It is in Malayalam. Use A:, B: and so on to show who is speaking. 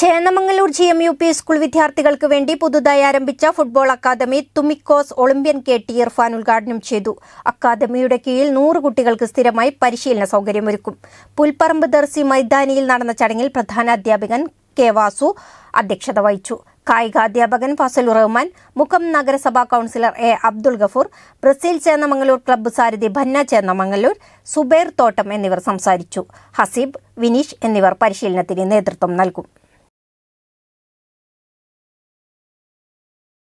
A: Chennamangalur G M U P school വിദ്യാർത്ഥികൾക്ക് വേണ്ടി പുതുതായി ആരംഭിച്ച ഫുട്ബോൾ അക്കാദമി തുമിക്കോസ് ഒളിമ്പ്യൻ കെ ടി ഇർഫാൻ ഉദ്ഘാടനം ചെയ്തു അക്കാദമിയുടെ കീഴിൽ നൂറ് കുട്ടികൾക്ക് സ്ഥിരമായി പരിശീലന സൗകര്യമൊരുക്കും പുൽപ്പറമ്പ് ദർസി മൈതാനിയിൽ നടന്ന ചടങ്ങിൽ പ്രധാന അധ്യാപകൻ കെ വാസു അധ്യക്ഷത വഹിച്ചു കായികാധ്യാപകൻ ഫസലു റഹ്മാൻ മുഖം നഗരസഭാ councillor A Abdul Gafoor Brazil Chennamangalur club സാരഥി ഭന്ന ചേന്നമംഗലൂർ സുബൈർ തോട്ടം എന്നിവർ സംസാരിച്ചു ഹസീബ് വിനീഷ് എന്നിവർ പരിശീലനത്തിന് നേതൃത്വം നൽകും